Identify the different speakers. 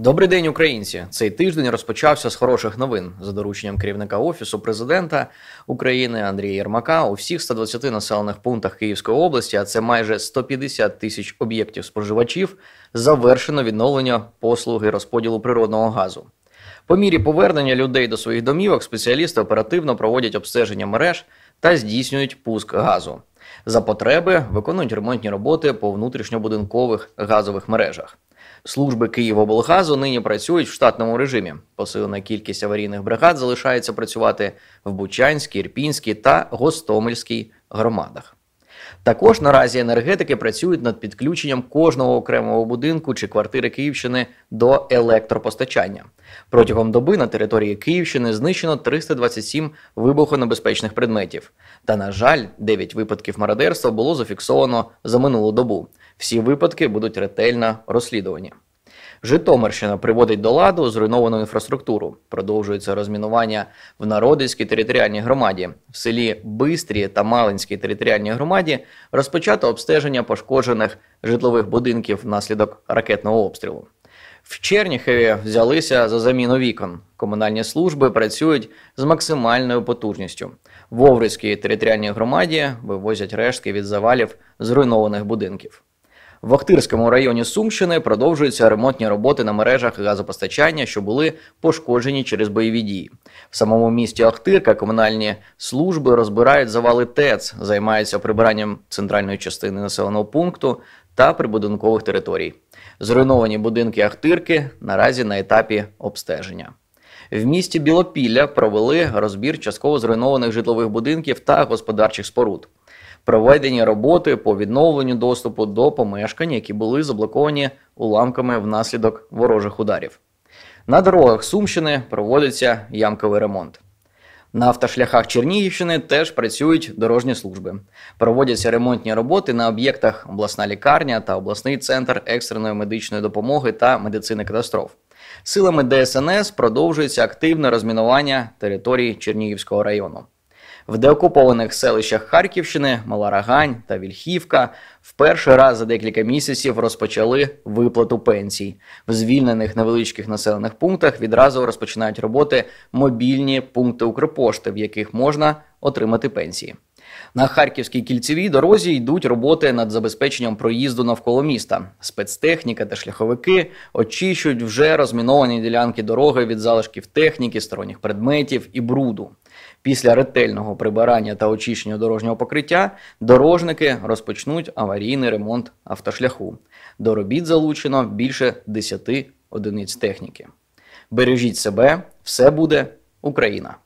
Speaker 1: Добрий день, українці. Цей тиждень розпочався з хороших новин за дорученням керівника офісу президента України Андрія Єрмака. У всіх 120 населених пунктах Київської області, а це майже 150 тисяч об'єктів споживачів. Завершено відновлення послуги розподілу природного газу. По мірі повернення людей до своїх домівок спеціалісти оперативно проводять обстеження мереж та здійснюють пуск газу. За потреби виконують ремонтні роботи по внутрішньобудинкових газових мережах. Служби Київоблгазу нині працюють в штатному режимі. Посилена кількість аварійних бригад залишається працювати в Бучанській, Ірпінській та Гостомельській громадах. Також наразі енергетики працюють над підключенням кожного окремого будинку чи квартири Київщини до електропостачання. Протягом доби на території Київщини знищено 327 вибухонебезпечних предметів. Та, на жаль, 9 випадків мародерства було зафіксовано за минулу добу. Всі випадки будуть ретельно розслідувані. Житомирщина приводить до ладу зруйновану інфраструктуру. Продовжується розмінування в Народицькій територіальній громаді, в селі Бистрі та Малинській територіальній громаді розпочато обстеження пошкоджених житлових будинків внаслідок ракетного обстрілу. В Черніхові взялися за заміну вікон. Комунальні служби працюють з максимальною потужністю. В Оврицькій територіальній громаді вивозять рештки від завалів зруйнованих будинків. В Ахтирському районі Сумщини продовжуються ремонтні роботи на мережах газопостачання, що були пошкоджені через бойові дії. В самому місті Ахтирка комунальні служби розбирають завали ТЕЦ, займаються прибиранням центральної частини населеного пункту та прибудинкових територій. Зруйновані будинки Ахтирки наразі на етапі обстеження. В місті Білопілля провели розбір частково зруйнованих житлових будинків та господарчих споруд. Проведення роботи по відновленню доступу до помешкань, які були заблоковані уламками внаслідок ворожих ударів. На дорогах Сумщини проводиться ямковий ремонт. На автошляхах Чернігівщини теж працюють дорожні служби. Проводяться ремонтні роботи на об'єктах обласна лікарня та обласний центр екстреної медичної допомоги та медицини катастроф. Силами ДСНС продовжується активне розмінування території Чернігівського району. В деокупованих селищах Харківщини, Маларагань та Вільхівка в перший раз за декілька місяців розпочали виплату пенсій. В звільнених невеличких населених пунктах відразу розпочинають роботи мобільні пункти Укрпошти, в яких можна отримати пенсії. На харківській кільцевій дорозі йдуть роботи над забезпеченням проїзду навколо міста. Спецтехніка та шляховики очищують вже розміновані ділянки дороги від залишків техніки, сторонніх предметів і бруду. Після ретельного прибирання та очищення дорожнього покриття дорожники розпочнуть аварійний ремонт автошляху. До робіт залучено більше 10 одиниць техніки. Бережіть себе, все буде Україна.